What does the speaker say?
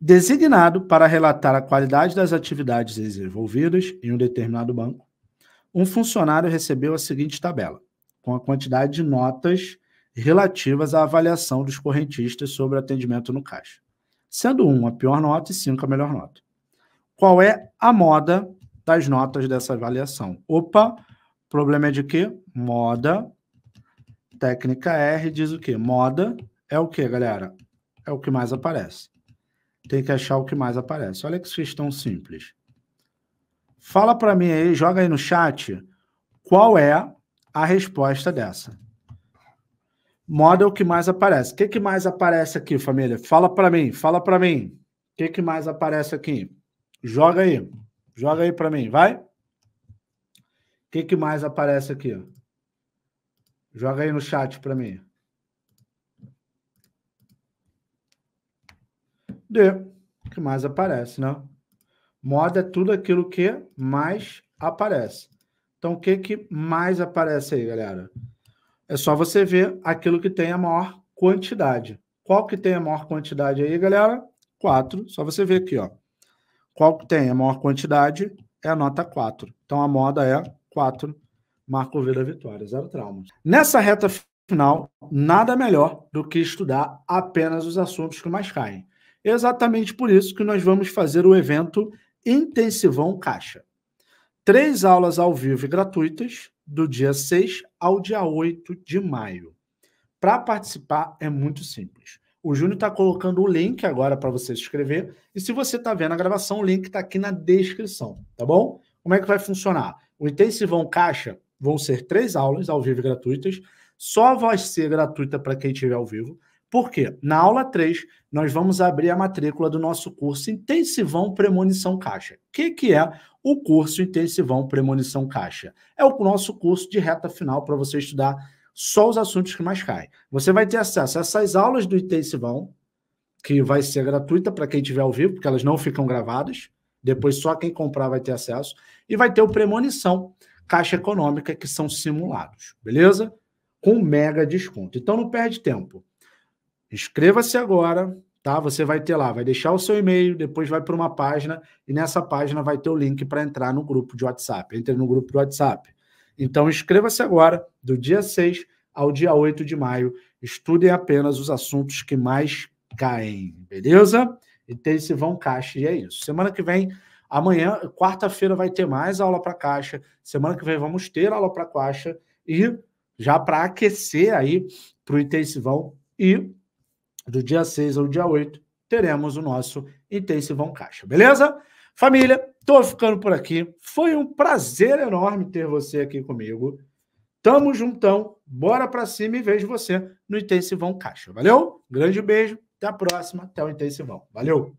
designado para relatar a qualidade das atividades desenvolvidas em um determinado banco, um funcionário recebeu a seguinte tabela, com a quantidade de notas relativas à avaliação dos correntistas sobre atendimento no caixa, sendo 1 a pior nota e 5 a melhor nota. Qual é a moda das notas dessa avaliação? Opa, problema é de quê? Moda. Técnica R diz o quê? Moda é o quê, galera? É o que mais aparece. Tem que achar o que mais aparece. Olha que questão simples. Fala para mim aí, joga aí no chat, qual é a resposta dessa? Model que mais aparece. O que, que mais aparece aqui, família? Fala para mim, fala para mim. O que, que mais aparece aqui? Joga aí, joga aí para mim, vai. O que, que mais aparece aqui? Joga aí no chat para mim. D, que mais aparece, né? Moda é tudo aquilo que mais aparece. Então, o que, que mais aparece aí, galera? É só você ver aquilo que tem a maior quantidade. Qual que tem a maior quantidade aí, galera? 4. Só você ver aqui, ó. Qual que tem a maior quantidade é a nota 4. Então, a moda é 4. Marco Vida Vitória, zero traumas. Nessa reta final, nada melhor do que estudar apenas os assuntos que mais caem. É exatamente por isso que nós vamos fazer o evento Intensivão Caixa. Três aulas ao vivo e gratuitas, do dia 6 ao dia 8 de maio. Para participar é muito simples. O Júnior está colocando o link agora para você se inscrever. E se você está vendo a gravação, o link está aqui na descrição, tá bom? Como é que vai funcionar? O Intensivão Caixa vão ser três aulas ao vivo gratuitas. Só vai ser gratuita para quem estiver ao vivo. Por quê? Na aula 3, nós vamos abrir a matrícula do nosso curso Intensivão Premonição Caixa. O que, que é o curso Intensivão Premonição Caixa? É o nosso curso de reta final para você estudar só os assuntos que mais caem. Você vai ter acesso a essas aulas do Intensivão, que vai ser gratuita para quem estiver ao vivo, porque elas não ficam gravadas. Depois só quem comprar vai ter acesso. E vai ter o Premonição Caixa Econômica, que são simulados, beleza? Com mega desconto. Então não perde tempo. Inscreva-se agora, tá? Você vai ter lá, vai deixar o seu e-mail, depois vai para uma página e nessa página vai ter o link para entrar no grupo de WhatsApp. Entre no grupo do WhatsApp. Então inscreva-se agora, do dia 6 ao dia 8 de maio. Estudem apenas os assuntos que mais caem, beleza? E tem esse vão caixa e é isso. Semana que vem, amanhã, quarta-feira vai ter mais aula para caixa. Semana que vem vamos ter aula para caixa e já para aquecer aí para o intensivão e do dia 6 ao dia 8, teremos o nosso Intensivão Caixa, beleza? Família, tô ficando por aqui. Foi um prazer enorme ter você aqui comigo. Tamo juntão, bora pra cima e vejo você no Intensivão Caixa. Valeu? Grande beijo, até a próxima, até o Intensivão. Valeu!